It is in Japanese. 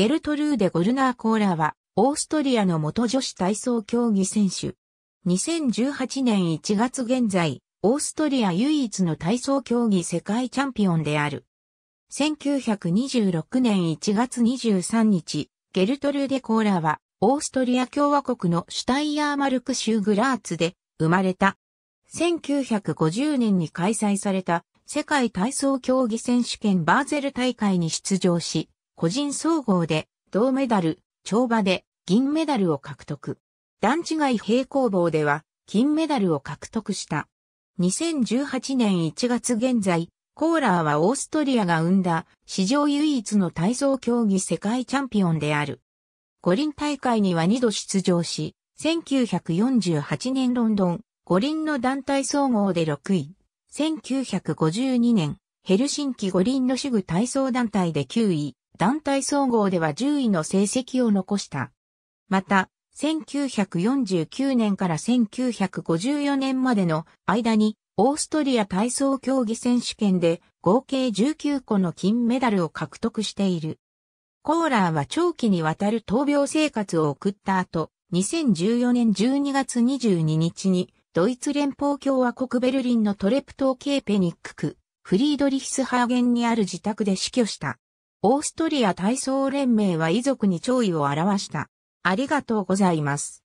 ゲルトルーデ・ゴルナー・コーラは、オーストリアの元女子体操競技選手。2018年1月現在、オーストリア唯一の体操競技世界チャンピオンである。1926年1月23日、ゲルトルーデ・コーラは、オーストリア共和国のシュタイヤーマルク州グラーツで生まれた。1950年に開催された世界体操競技選手権バーゼル大会に出場し、個人総合で銅メダル、跳馬で銀メダルを獲得。段違い平行棒では金メダルを獲得した。2018年1月現在、コーラーはオーストリアが生んだ史上唯一の体操競技世界チャンピオンである。五輪大会には2度出場し、1948年ロンドン、五輪の団体総合で6位。1952年、ヘルシンキ五輪の主具体操団体で9位。団体総合では10位の成績を残した。また、1949年から1954年までの間に、オーストリア体操競技選手権で合計19個の金メダルを獲得している。コーラーは長期にわたる闘病生活を送った後、2014年12月22日に、ドイツ連邦共和国ベルリンのトレプトーケーペニック区、フリードリヒスハーゲンにある自宅で死去した。オーストリア体操連盟は遺族に弔意を表した。ありがとうございます。